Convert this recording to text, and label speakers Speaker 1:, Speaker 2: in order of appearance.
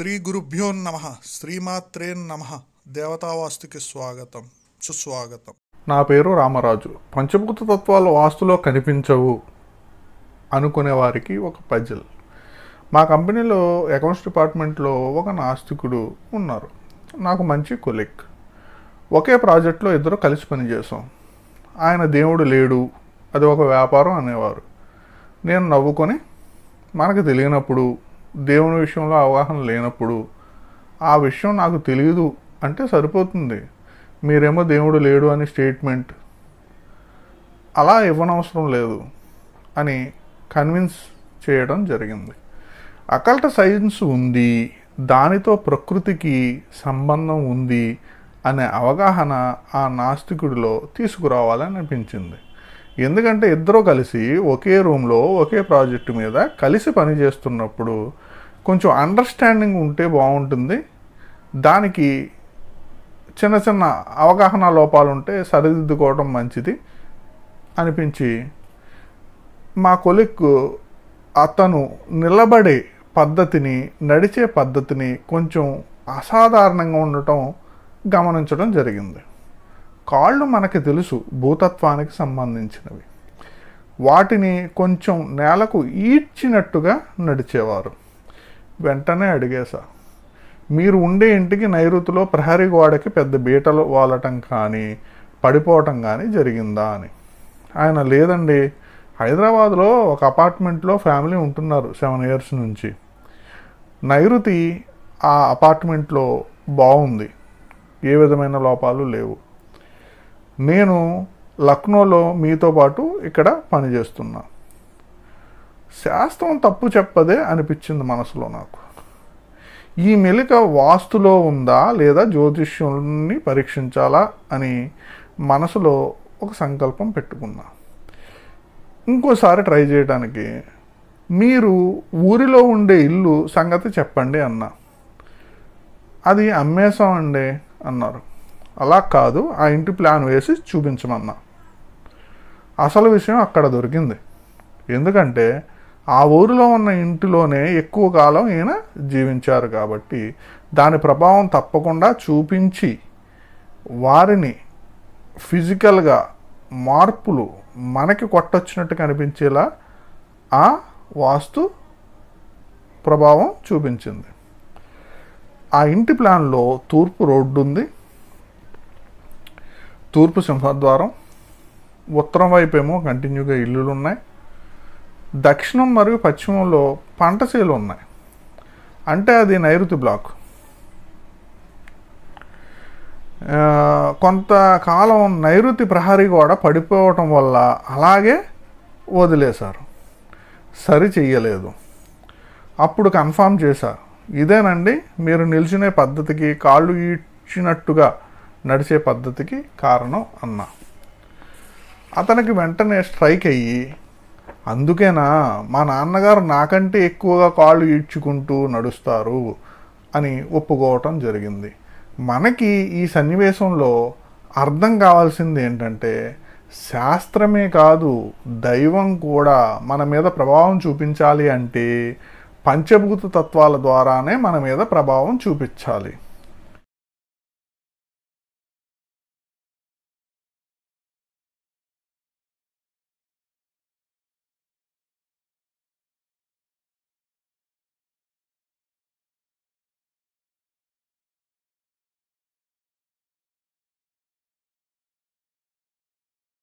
Speaker 1: శ్రీ గురుభ్యో నమ శ్రీమాత్రే నమ దేవతావాస్తుకి స్వాగతం సుస్వాగతం నా పేరు రామరాజు పంచభూత తత్వాలు వాస్తులో కనిపించవు అనుకునే వారికి ఒక పజిల్ మా కంపెనీలో అకౌంట్స్ డిపార్ట్మెంట్లో ఒక నాస్తికుడు ఉన్నారు నాకు మంచి కొలిక్ ఒకే ప్రాజెక్ట్లో ఇద్దరు కలిసి పనిచేసాం ఆయన దేవుడు లేడు అది ఒక వ్యాపారం అనేవారు నేను నవ్వుకొని మనకు తెలియనప్పుడు దేవుని విషయంలో అవగాహన లేనప్పుడు ఆ విషయం నాకు తెలియదు అంటే సరిపోతుంది మీరేమో దేవుడు లేడు అని స్టేట్మెంట్ అలా ఇవ్వనవసరం లేదు అని కన్విన్స్ చేయడం జరిగింది అకల్ట సైన్స్ ఉంది దానితో ప్రకృతికి సంబంధం ఉంది అనే అవగాహన ఆ నాస్తికుడిలో తీసుకురావాలని అనిపించింది ఎందుకంటే ఇద్దరూ కలిసి ఒకే రూమ్లో ఒకే ప్రాజెక్టు మీద కలిసి పనిచేస్తున్నప్పుడు కొంచెం అండర్స్టాండింగ్ ఉంటే బాగుంటుంది దానికి చిన్న చిన్న అవగాహన లోపాలు ఉంటే సరిదిద్దుకోవడం మంచిది అనిపించి మా కొలిక్ అతను నిలబడే పద్ధతిని నడిచే పద్ధతిని కొంచెం అసాధారణంగా ఉండటం గమనించడం జరిగింది కాళ్ళు మనకి తెలుసు భూతత్వానికి సంబంధించినవి వాటిని కొంచెం నేలకు ఈడ్చినట్టుగా నడిచేవారు వెంటనే అడిగేశా మీరు ఉండే ఇంటికి నైరుతిలో ప్రహరీ గోడకి పెద్ద బీటలు వాలటం కానీ పడిపోవటం కానీ జరిగిందా అని ఆయన లేదండి హైదరాబాద్లో ఒక అపార్ట్మెంట్లో ఫ్యామిలీ ఉంటున్నారు సెవెన్ ఇయర్స్ నుంచి నైరుతి ఆ అపార్ట్మెంట్లో బాగుంది ఏ విధమైన లోపాలు లేవు నేను లక్నోలో మీతో పాటు ఇక్కడ పనిచేస్తున్నాను శాస్త్రం తప్పు చెప్పదే అనిపించింది మనసులో నాకు ఈ మెలిక వాస్తులో ఉందా లేదా జ్యోతిష్యుని పరీక్షించాలా అని మనసులో ఒక సంకల్పం పెట్టుకున్నా ఇంకోసారి ట్రై చేయడానికి మీరు ఊరిలో ఉండే ఇల్లు సంగతి చెప్పండి అన్న అది అండి అన్నారు అలా కాదు ఆ ఇంటి ప్లాన్ వేసి చూపించమన్నా అసలు విషయం అక్కడ దొరికింది ఎందుకంటే ఆ ఊరిలో ఉన్న ఇంటిలోనే ఎక్కువ కాలం ఈయన జీవించారు కాబట్టి దాని ప్రభావం తప్పకుండా చూపించి వారిని ఫిజికల్గా మార్పులు మనకి కొట్టొచ్చినట్టు కనిపించేలా ఆ వాస్తు ప్రభావం చూపించింది ఆ ఇంటి ప్లాన్లో తూర్పు రోడ్డు ఉంది తూర్పు సింహద్వారం ఉత్తరం వైపేమో కంటిన్యూగా ఇల్లులు ఉన్నాయి దక్షిణం మరియు పశ్చిమంలో పంటశీలు ఉన్నాయి అంటే అది నైరుతి బ్లాక్ కొంతకాలం నైరుతి ప్రహరీ గోడ పడిపోవటం వల్ల అలాగే వదిలేశారు సరి చెయ్యలేదు అప్పుడు కన్ఫామ్ చేశారు ఇదేనండి మీరు నిలిచిన పద్ధతికి కాళ్ళు ఈడ్చినట్టుగా నడిచే పద్ధతికి కారణం అన్నా అతనికి వెంటనే స్ట్రైక్ అయ్యి అందుకేనా మా నాన్నగారు నాకంటే ఎక్కువగా కాళ్ళు ఈడ్చుకుంటూ నడుస్తారు అని ఒప్పుకోవటం జరిగింది మనకి ఈ సన్నివేశంలో అర్థం కావాల్సింది ఏంటంటే శాస్త్రమే కాదు దైవం కూడా మన మీద ప్రభావం చూపించాలి అంటే పంచభూత తత్వాల ద్వారానే మన మీద ప్రభావం చూపించాలి